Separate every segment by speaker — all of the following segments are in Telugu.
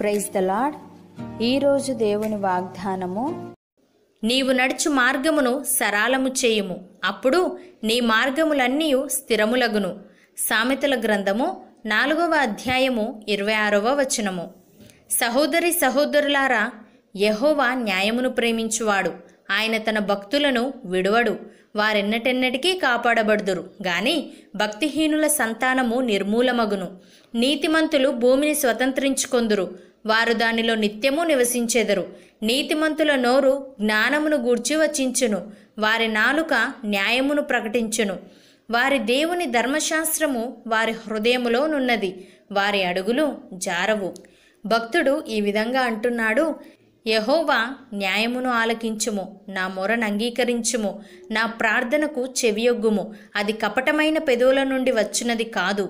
Speaker 1: ప్రైజ్ ద లాడ్ ఈరోజు దేవుని వాగ్దానము నీవు నడుచు మార్గమును సరాలము చేయుము అప్పుడు నీ మార్గములన్నీ స్థిరములగును సామెతల గ్రంథము నాలుగవ అధ్యాయము ఇరవై ఆరవ వచనము సహోదరి సహోదరులారా యహోవా న్యాయమును ప్రేమించువాడు ఆయన తన భక్తులను విడువడు వారెన్నటెన్నటికీ కాపాడబడుదురు గాని భక్తిహీనుల సంతానము నిర్మూలమగును నీతిమంతులు భూమిని స్వతంత్రించుకొందురు వారు దానిలో నిత్యము నివసించెదరు నీతిమంతుల నోరు జ్ఞానమును గూర్చి వచించును వారి నాలుక న్యాయమును ప్రకటించును వారి దేవుని ధర్మశాస్త్రము వారి హృదయములోనున్నది వారి అడుగులు జారవు భక్తుడు ఈ విధంగా అంటున్నాడు యహోవా న్యాయమును ఆలకించుము నా మొరను అంగీకరించుము నా ప్రార్థనకు చెవియొగ్గుము అది కపటమైన పెదవుల నుండి వచ్చినది కాదు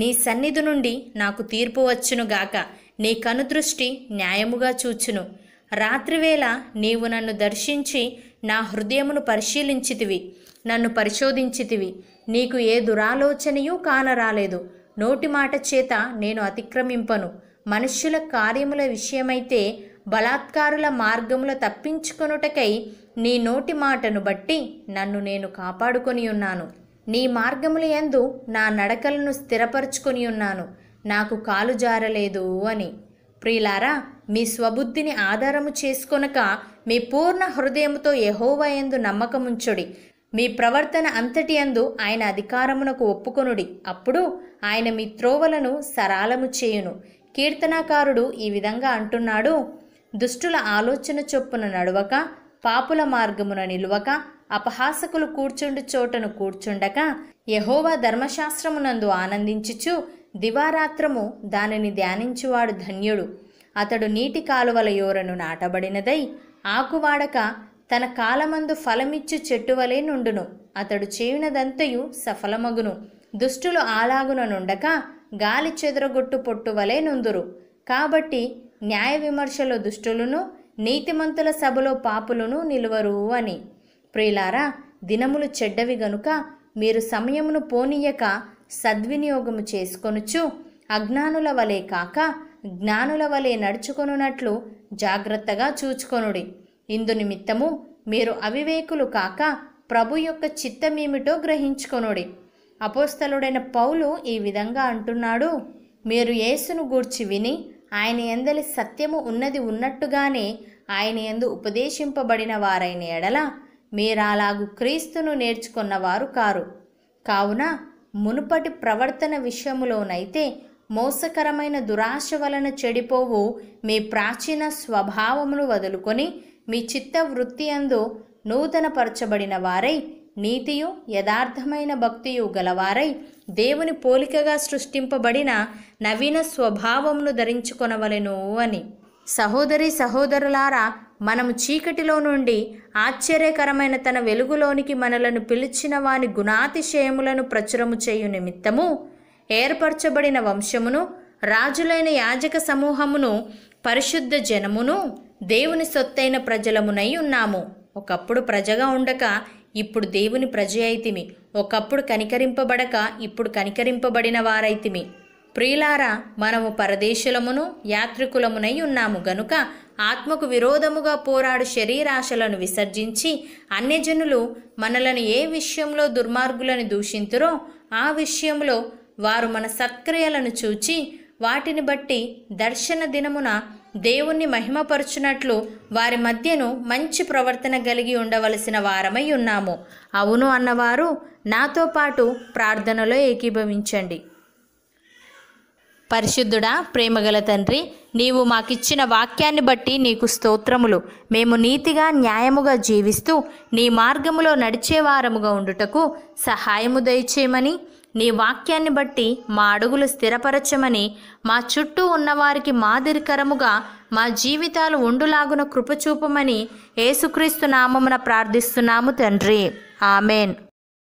Speaker 1: నీ సన్నిధి నుండి నాకు తీర్పు వచ్చునుగాక నీ కనుదృష్టి న్యాయముగా చూచును రాత్రివేళ నీవు నన్ను దర్శించి నా హృదయమును పరిశీలించితివి నన్ను పరిశోధించితివి నీకు ఏ దురాలోచనయూ కానరాలేదు నోటి మాట చేత నేను అతిక్రమింపను మనుష్యుల కార్యముల విషయమైతే బలాత్కారుల మార్గములో తప్పించుకొనుటకై నీ నోటి మాటను బట్టి నన్ను నేను కాపాడుకొని ఉన్నాను నీ మార్గముల యందు నా నడకలను స్థిరపరచుకొని ఉన్నాను నాకు కాలు జారలేదు అని ప్రియులారా మీ స్వబుద్ధిని ఆధారము చేసుకొనక మీ పూర్ణ హృదయముతో యహోవయందు నమ్మకముంచుడి మీ ప్రవర్తన అంతటి అందు ఆయన అధికారమునకు ఒప్పుకొనుడి అప్పుడు ఆయన మీ త్రోవలను సరాలము చేయును కీర్తనాకారుడు ఈ విధంగా అంటున్నాడు దుష్టుల ఆలోచన చొప్పున నడవక పాపుల మార్గమున నిలువక అపహాసకులు కూర్చుండు చోటను కూర్చుండక యహోవా ధర్మశాస్త్రమునందు ఆనందించుచు దివారాత్రము దానిని ధ్యానించువాడు ధన్యుడు అతడు నీటి కాలువల యోరను నాటబడినదై ఆకువాడక తన కాలమందు ఫలమిచ్చు చెట్టువలే నుండును అతడు చేయునదంతయు సఫలమగును దుష్టులు ఆలాగున నుండక గాలి చెదరగొట్టు పొట్టువలే నుందురు కాబట్టి న్యాయ విమర్శల దుష్టులను నీతిమంతుల సభలో పాపులను నిలువరు అని ప్రియులారా దినములు చెడ్డవి గనుక మీరు సమయమును పోనీయక సద్వినియోగము చేసుకొనుచు అజ్ఞానుల వలె కాక జ్ఞానుల వలె నడుచుకొనున్నట్లు జాగ్రత్తగా చూచుకొనుడి ఇందు నిమిత్తము మీరు అవివేకులు కాక ప్రభు యొక్క చిత్తమేమిటో గ్రహించుకొనుడి అపోస్తలుడైన పౌలు ఈ విధంగా అంటున్నాడు మీరు యేసును గూర్చి విని ఆయన ఎందలి సత్యము ఉన్నది ఉన్నట్టుగానే ఆయన ఎందు ఉపదేశింపబడిన వారైన ఎడల మీరాలాగు క్రీస్తును నేర్చుకున్నవారు కారు కావున మునుపటి ప్రవర్తన విషయములోనైతే మోసకరమైన దురాశ వలన చెడిపోవు మీ ప్రాచీన స్వభావమును వదులుకొని మీ చిత్తవృత్తి అందు నూతనపరచబడిన వారై నీతియు యథార్థమైన భక్తియు గలవారై దేవుని పోలికగా సృష్టింపబడిన నవీన స్వభావమును ధరించుకొనవలెను అని సహోదరి సహోదరులారా మనము చీకటిలో నుండి ఆశ్చర్యకరమైన తన వెలుగులోనికి మనలను పిలిచిన వాని గుణాతిశయములను ప్రచురము చేయు నిమిత్తము ఏర్పరచబడిన వంశమును రాజులైన యాజక సమూహమును పరిశుద్ధ జనమును దేవుని సొత్తైన ప్రజలమునై ఉన్నాము ఒకప్పుడు ప్రజగా ఉండక ఇప్పుడు దేవుని ప్రజ అయితిమి ఒకప్పుడు కనికరింపబడక ఇప్పుడు కనికరింపబడిన వారైతిమి ప్రియులారా మనము పరదేశులమును యాత్రికులమునై ఉన్నాము గనుక ఆత్మకు విరోధముగా పోరాడు శరీరాశలను విసర్జించి అన్యజనులు మనలను ఏ విషయంలో దుర్మార్గులను దూషింతురో ఆ విషయంలో వారు మన సత్క్రియలను చూచి వాటిని బట్టి దర్శన దినమున దేవుణ్ణి మహిమపరుచునట్లు వారి మధ్యను మంచి ప్రవర్తన కలిగి ఉండవలసిన వారమై ఉన్నాము అవును అన్నవారు నాతో పాటు ప్రార్థనలో ఏకీభవించండి పరిశుద్ధుడా ప్రేమగల తండ్రి నీవు మాకిచ్చిన వాక్యాన్ని బట్టి నీకు స్తోత్రములు మేము నీతిగా న్యాయముగా జీవిస్తూ నీ మార్గములో నడిచేవారముగా ఉండుటకు సహాయము దయచేయమని నీ వాక్యాన్ని బట్టి మా అడుగులు స్థిరపరచమని మా చుట్టూ ఉన్నవారికి మాదిరికరముగా మా జీవితాలు ఉండులాగున కృపచూపమని ఏసుక్రీస్తు నామమున ప్రార్థిస్తున్నాము తండ్రి ఆమెన్